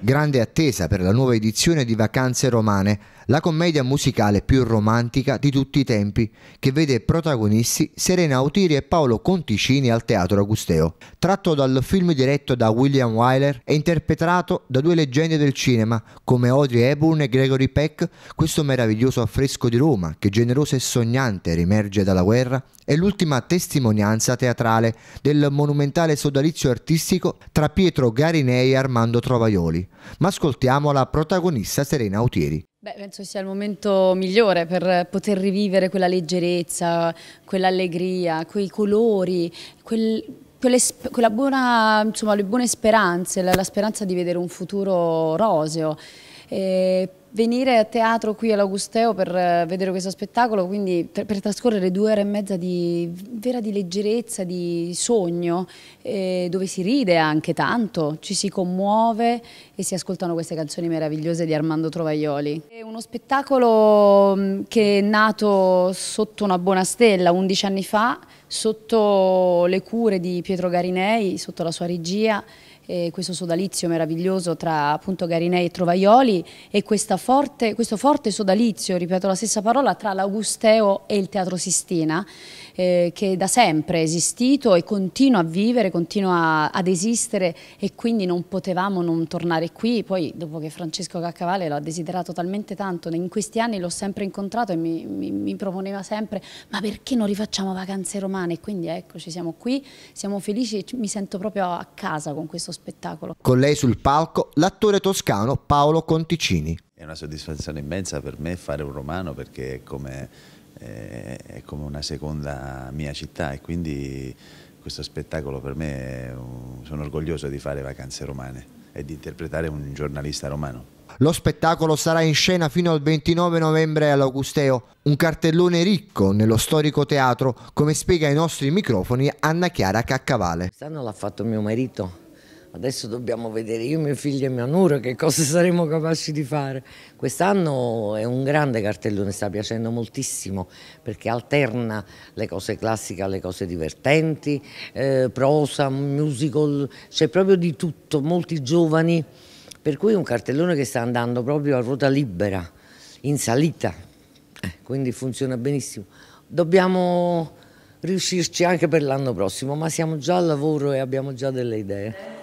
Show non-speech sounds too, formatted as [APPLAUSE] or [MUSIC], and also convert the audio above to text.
Grande attesa per la nuova edizione di Vacanze Romane, la commedia musicale più romantica di tutti i tempi, che vede protagonisti Serena Autiri e Paolo Conticini al Teatro Agusteo. Tratto dal film diretto da William Wyler e interpretato da due leggende del cinema come Audrey Hepburn e Gregory Peck, questo meraviglioso affresco di Roma, che generoso e sognante rimerge dalla guerra, è l'ultima testimonianza teatrale del monumentale sodalizio artistico tra Pietro Garinei e Armando Trovaioli ma ascoltiamo la protagonista Serena Autieri. Beh, penso sia il momento migliore per poter rivivere quella leggerezza, quell'allegria, quei colori, quel, quelle, quella buona, insomma, le buone speranze, la, la, speranza di vedere un futuro roseo. E eh, venire a teatro qui all'Augusteo per eh, vedere questo spettacolo, quindi per, trascorrere due ore e mezza di vera di leggerezza, di sogno, eh, dove si ride anche tanto, ci si commuove e si ascoltano queste canzoni meravigliose di Armando Trovaioli. È uno spettacolo mm, che è nato sotto una buona stella 11 anni fa, sotto le cure di Pietro Garinei, sotto la sua regia eh, questo sodalizio meraviglioso tra appunto Garinei e Trovaioli e forte, questo forte sodalizio, ripeto la stessa parola, tra l'Augusteo e il Teatro Sistina eh, che da sempre è esistito e continua a vivere, continua ad esistere e quindi non potevamo non tornare qui, poi dopo che Francesco Caccavale l'ha desiderato talmente tanto, in questi anni l'ho sempre incontrato e mi, mi, mi proponeva sempre ma perché non rifacciamo vacanze romane? Quindi eccoci, siamo qui, siamo felici, mi sento proprio a casa con questo spazio spettacolo. Con lei sul palco l'attore toscano Paolo Conticini. È una soddisfazione immensa per me fare un romano perché è come, eh, è come una seconda mia città e quindi questo spettacolo per me un, sono orgoglioso di fare vacanze romane e di interpretare un giornalista romano. Lo spettacolo sarà in scena fino al 29 novembre all'Augusteo, un cartellone ricco nello storico teatro, come spiega ai nostri microfoni Anna Chiara Caccavale. Quest'anno l'ha fatto mio marito, Adesso dobbiamo vedere io, mio figlio e mia nuora che cosa [LAUGHS] saremo capaci di fare. Quest'anno è un grande cartellone, sta piacendo moltissimo perché alterna le cose classiche alle cose divertenti, eh, prosa, musical, c'è proprio di tutto, molti giovani. Per cui è un cartellone che sta andando proprio a ruota libera, in salita, eh, quindi funziona benissimo. Dobbiamo riuscirci anche per l'anno prossimo, ma siamo già al lavoro e abbiamo già delle idee.